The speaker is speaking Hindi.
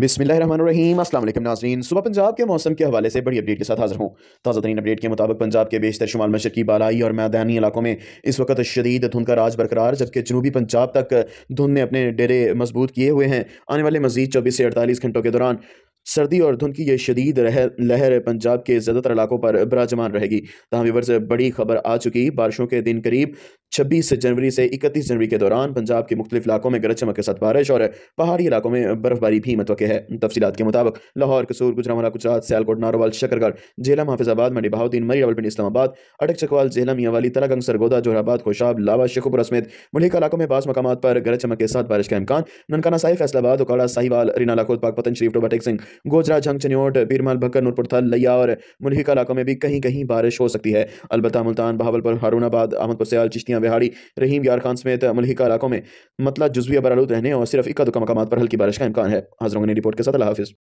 बिसमीम असल नाजरीन सुबह पंजाब के मौसम के हवाले से बड़ी अपडेट के साथ हाजिर हूँ ताज़ा तरीन अपडेट के मुताबिक पंजाब के बेशतर शुमाल मशरकी बालाई और मैदानी इलाकों में इस वक्त शदीद धुंध का राज बरकरार जबकि जनूबी पंजाब तक धुंध ने अपने डेरे मजबूत किए हुए हैं आने वाले मजीद चौबीस से अड़तालीस घंटों के दौरान सर्दी और धुंध की यह शदीद लहर पंजाब के ज़्यादातर इलाकों पर बराजमान रहेगी तहम से बड़ी खबर आ चुकी बारिशों के दिन करीब छब्बीस जनवरी से इकतीस जनवरी के दौरान पंजाब के मुख्तलिफ इलाकों में गरज चमक के साथ बारिश और पहाड़ी इलाकों में बर्फबारी भी मतवक़ है तफसीत के मुताबिक लाहौर कसूर गुजरावाला गुजरात सियालकोट नारोवाल शकरगढ़ झेलम हाफिजाबाद मंडी बहाउद्दीन मरी रावलपिंडी इस्लामाबाद अटक चकवाल झेलम यावाली तलागंग सरगोदा जोहराबाद खोशाब लावा शेखोपुर समेत मुल्क इलाकों में बास मकाम पर गरज चमक के साथ बारिश का इम्कान ननकाना साहिब फैसलाबाद उकाड़ा साहिवाल रीना लाखोद पाकपतन शरीफ टोबाटेक सिंह गोजरा झंग चन्योट बीरमाल भक्कर नूरपुरथल लिया और मुल्क इलाकों में भी कहीं कहीं बारिश हो सकती है अलबत्ता मुल्तान बहावलपुर हारूनाबाद अहमदपुर सयाल चिश्तिया दुनिया बिहाड़ी रहीम यार खान समेत मलही इलाकों में मतलब जुजवी बरालूद रहने और सिर्फ इक्का दुका मकाम पर हल्की बारिश का इम्कान है हाजरों ने रिपोर्ट के साथ हाफिज़